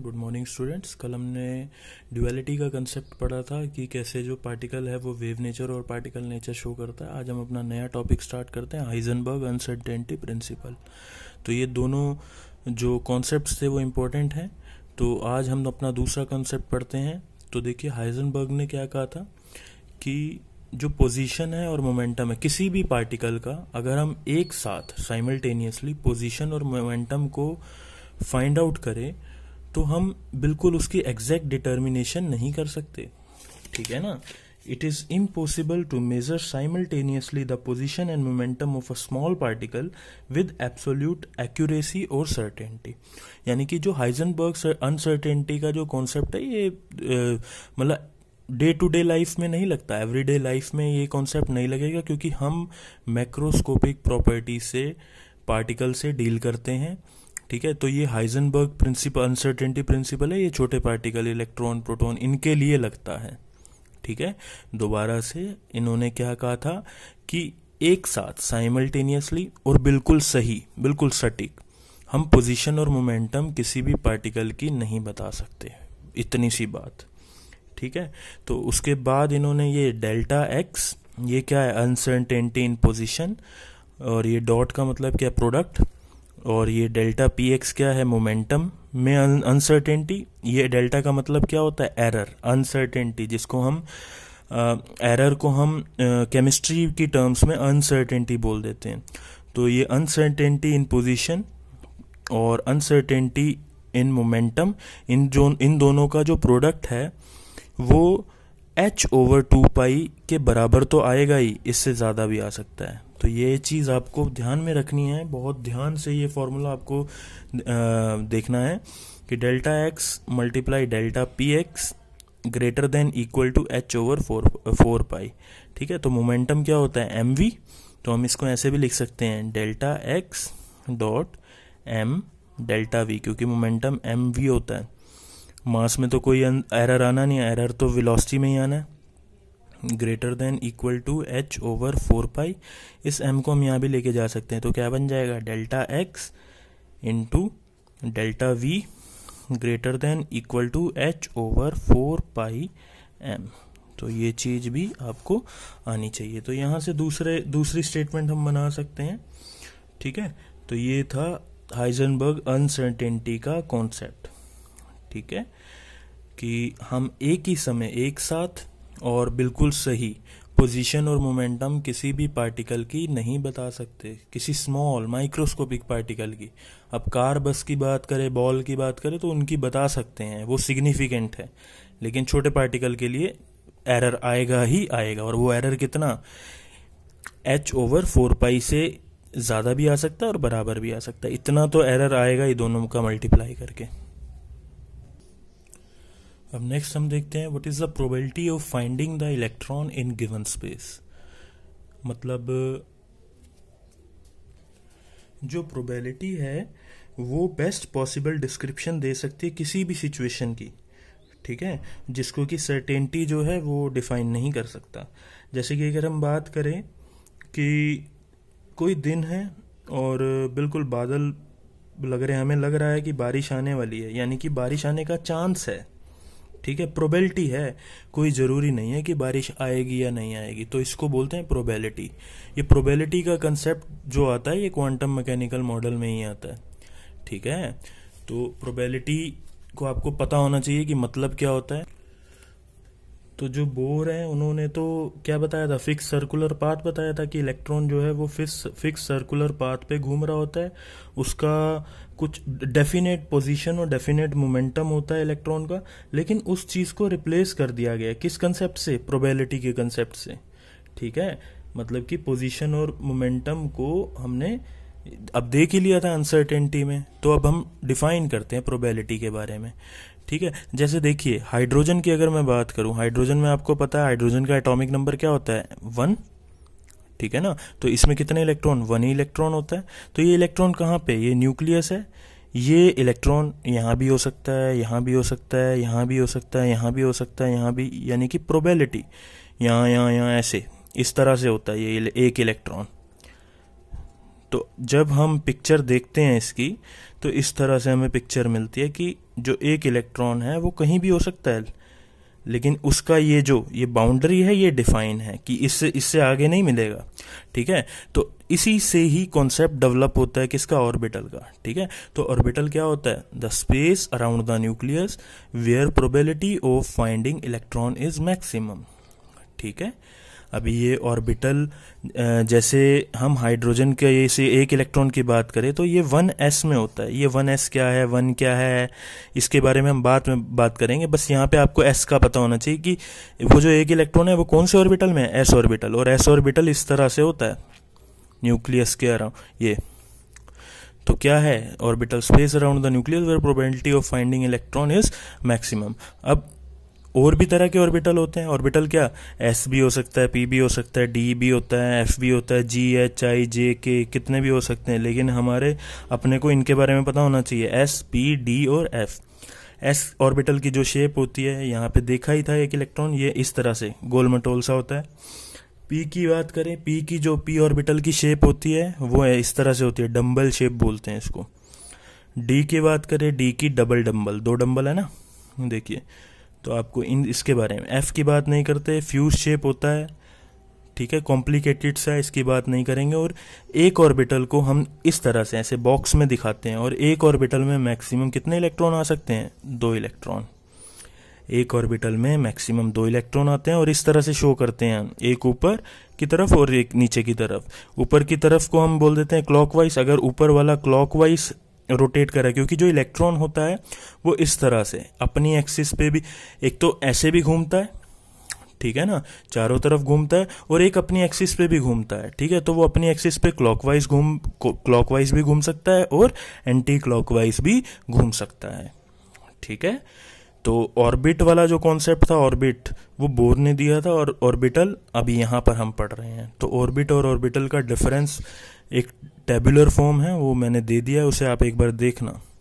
good morning students कल हमने duality का कंसेप्ट पढ़ा था कि कैसे जो पार्टिकल है वो वेव नेचर और पार्टिकल नेचर शो करता है आज हम अपना नया टॉपिक स्टार्ट करते हैं हाइजनबर्ग अनसर्टेनिटी प्रिंसिपल तो ये दोनों जो कॉन्सेप्ट थे वो इम्पोर्टेंट हैं तो आज हम अपना दूसरा कॉन्सेप्ट पढ़ते हैं तो देखिए हाइजनबर्ग ने क्या कहा था कि जो पोजीशन है और मोमेंटम है किसी भी पार्टिकल का अगर हम एक साथ साइमल्टेनियसली पोजीशन और मोमेंटम को फाइंड आउट करें तो हम बिल्कुल उसकी एग्जैक्ट डिटर्मिनेशन नहीं कर सकते ठीक है ना it is impossible to measure simultaneously the position and momentum of a small particle with absolute accuracy और सर्टेनिटी यानी कि जो हाइजनबर्ग अनसर्टेनिटी का जो कॉन्सेप्ट है ये मतलब डे टू डे लाइफ में नहीं लगता एवरीडे लाइफ में ये कॉन्सेप्ट नहीं लगेगा क्योंकि हम मैक्रोस्कोपिक प्रॉपर्टी से पार्टिकल से डील करते हैं ठीक है तो ये हाइजनबर्ग प्रिंसिपल अनसर्टेनिटी प्रिंसिपल है ये छोटे पार्टिकल इलेक्ट्रॉन प्रोटॉन इनके लिए लगता है ठीक है दोबारा से इन्होंने क्या कहा था कि एक साथ साइमल्टेनियसली और बिल्कुल सही बिल्कुल सटीक हम पोजीशन और मोमेंटम किसी भी पार्टिकल की नहीं बता सकते इतनी सी बात ठीक है तो उसके बाद इन्होंने ये डेल्टा एक्स ये क्या है अनसर्टेनिटी इन पोजीशन और ये डॉट का मतलब क्या प्रोडक्ट और ये डेल्टा पी एक्स क्या है मोमेंटम में अनसर्टेनिटी ये डेल्टा का मतलब क्या होता है एरर अनसर्टेनिटी जिसको हम एरर को हम केमिस्ट्री की टर्म्स में अनसर्टेनिटी बोल देते हैं तो ये अनसर्टेनिटी इन पोजीशन और अनसर्टेनिटी इन मोमेंटम इन जो इन दोनों का जो प्रोडक्ट है वो एच ओवर टू पाई के बराबर तो आएगा ही इससे ज़्यादा भी आ सकता है तो ये चीज़ आपको ध्यान में रखनी है बहुत ध्यान से ये फॉर्मूला आपको देखना है कि delta x multiply delta p x greater than equal to h over four four pi ठीक है तो मोमेंटम क्या होता है एम वी तो हम इसको ऐसे भी लिख सकते हैं delta x dot m delta v क्योंकि मोमेंटम एम वी होता है मास में तो कोई एरर आना नहीं एरर तो वेलोसिटी में ही आना है greater than equal to h over four pi इस एम को हम यहाँ भी लेके जा सकते हैं तो क्या बन जाएगा delta x into delta v greater than equal to h over four pi m तो ये चीज़ भी आपको आनी चाहिए तो यहाँ से दूसरे दूसरी स्टेटमेंट हम बना सकते हैं ठीक है तो ये था हाइजनबर्ग अनसर्टेनिटी का कॉन्सेप्ट ठीक है कि हम एक ही समय एक साथ और बिल्कुल सही पोजीशन और मोमेंटम किसी भी पार्टिकल की नहीं बता सकते किसी स्मॉल माइक्रोस्कोपिक पार्टिकल की अब कार बस की बात करें बॉल की बात करें तो उनकी बता सकते हैं वो सिग्निफिकेंट है लेकिन छोटे पार्टिकल के लिए एरर आएगा ही आएगा और वो एरर कितना एच ओवर फोर पाई से ज़्यादा भी आ सकता है और बराबर भी आ सकता है इतना तो एरर आएगा ही दोनों का मल्टीप्लाई करके अब नेक्स्ट हम देखते हैं what is the probability of finding the electron in given space मतलब जो प्रोबेबिलिटी है वो बेस्ट पॉसिबल डिस्क्रिप्शन दे सकती है किसी भी सिचुएशन की ठीक है जिसको कि सर्टेनिटी जो है वो डिफाइन नहीं कर सकता जैसे कि अगर हम बात करें कि कोई दिन है और बिल्कुल बादल लग रहे हमें लग रहा है कि बारिश आने वाली है यानी कि बारिश आने का चांस है ठीक है प्रोबेलिटी है कोई ज़रूरी नहीं है कि बारिश आएगी या नहीं आएगी तो इसको बोलते हैं प्रोबेलिटी ये प्रोबेलिटी का कंसेप्ट जो आता है ये क्वांटम मैकेनिकल मॉडल में ही आता है ठीक है तो प्रोबेलिटी को आपको पता होना चाहिए कि मतलब क्या होता है तो जो बोर हैं उन्होंने तो क्या बताया था फिक्स सर्कुलर पाथ बताया था कि इलेक्ट्रॉन जो है वो फिक्स फिक्स सर्कुलर पाथ पे घूम रहा होता है उसका कुछ डेफिनेट पोजीशन और डेफिनेट मोमेंटम होता है इलेक्ट्रॉन का लेकिन उस चीज़ को रिप्लेस कर दिया गया किस कंसेप्ट से प्रोबेबिलिटी के कंसेप्ट से ठीक है मतलब कि पोजिशन और मोमेंटम को हमने अब देख ही लिया था अनसर्टेनिटी में तो अब हम डिफाइन करते हैं प्रोबेबिलिटी के बारे में ठीक है जैसे देखिए हाइड्रोजन की अगर मैं बात करूं हाइड्रोजन में आपको पता है हाइड्रोजन का एटॉमिक नंबर क्या होता है वन ठीक है ना तो इसमें कितने इलेक्ट्रॉन वन ही इलेक्ट्रॉन होता है तो ये इलेक्ट्रॉन कहाँ पे ये न्यूक्लियस है ये इलेक्ट्रॉन यहाँ भी हो सकता है यहाँ भी हो सकता है यहाँ भी हो सकता है यहाँ भी हो सकता है यहाँ भी यानी कि प्रोबेलिटी यहाँ यहाँ यहाँ ऐसे इस तरह से होता है ये एक इलेक्ट्रॉन तो जब हम पिक्चर देखते हैं इसकी तो इस तरह से हमें पिक्चर मिलती है कि जो एक इलेक्ट्रॉन है वो कहीं भी हो सकता है लेकिन उसका ये जो ये बाउंड्री है ये डिफाइन है कि इससे इससे आगे नहीं मिलेगा ठीक है तो इसी से ही कॉन्सेप्ट डेवलप होता है किसका ऑर्बिटल का ठीक है तो ऑर्बिटल क्या होता है the space around the nucleus where probability of finding electron is maximum ठीक है अभी ये ऑर्बिटल जैसे हम हाइड्रोजन के से एक इलेक्ट्रॉन की बात करें तो ये वन एस में होता है ये वन एस क्या है वन क्या है इसके बारे में हम बाद में बात करेंगे बस यहाँ पे आपको एस का पता होना चाहिए कि वो जो एक इलेक्ट्रॉन है वो कौन से ऑर्बिटल में है एस ऑर्बिटल और एस ऑर्बिटल इस तरह से होता है न्यूक्लियस के अराउंड ये तो क्या है orbital space around the nucleus where probability of finding electron is maximum अब और भी तरह के ऑर्बिटल होते हैं ऑर्बिटल क्या एस भी हो सकता है पी भी हो सकता है डी भी होता है एफ भी होता है जी एच आई जे के कितने भी हो सकते हैं लेकिन हमारे अपने को इनके बारे में पता होना चाहिए एस पी डी और एफ एस ऑर्बिटल की जो शेप होती है यहाँ पे देखा ही था एक इलेक्ट्रॉन ये इस तरह से गोल मटोल सा होता है पी की बात करें पी की जो पी ऑर्बिटल की शेप होती है वो है इस तरह से होती है डम्बल शेप बोलते हैं इसको डी की बात करें डी की डबल डम्बल दो डम्बल है ना देखिए तो आपको इन इसके बारे में एफ़ की बात नहीं करते फ्यूज शेप होता है ठीक है कॉम्प्लिकेटेड सा इसकी बात नहीं करेंगे और एक ऑर्बिटल को हम इस तरह से ऐसे बॉक्स में दिखाते हैं और एक ऑर्बिटल में मैक्सिमम कितने इलेक्ट्रॉन आ सकते हैं दो इलेक्ट्रॉन एक ऑर्बिटल में मैक्सिमम दो इलेक्ट्रॉन आते हैं और इस तरह से शो करते हैं एक ऊपर की तरफ और एक नीचे की तरफ ऊपर की तरफ को हम बोल देते हैं क्लॉकवाइज अगर ऊपर वाला क्लॉकवाइज रोटेट करा क्योंकि जो इलेक्ट्रॉन होता है वो इस तरह से अपनी एक्सिस पे भी एक तो ऐसे भी घूमता है ठीक है ना चारों तरफ घूमता है और एक अपनी एक्सिस पे भी घूमता है ठीक है तो वो अपनी एक्सिस पे क्लॉकवाइज घूम क्लॉकवाइज भी घूम सकता है और एंटी क्लॉकवाइज भी घूम सकता है ठीक है तो ऑर्बिट वाला जो कॉन्सेप्ट था ऑर्बिट वो बोर ने दिया था और ऑर्बिटल अभी यहाँ पर हम पढ़ रहे हैं तो ऑर्बिट और ऑर्बिटल का डिफरेंस एक टेबुलर फॉर्म है वो मैंने दे दिया उसे आप एक बार देखना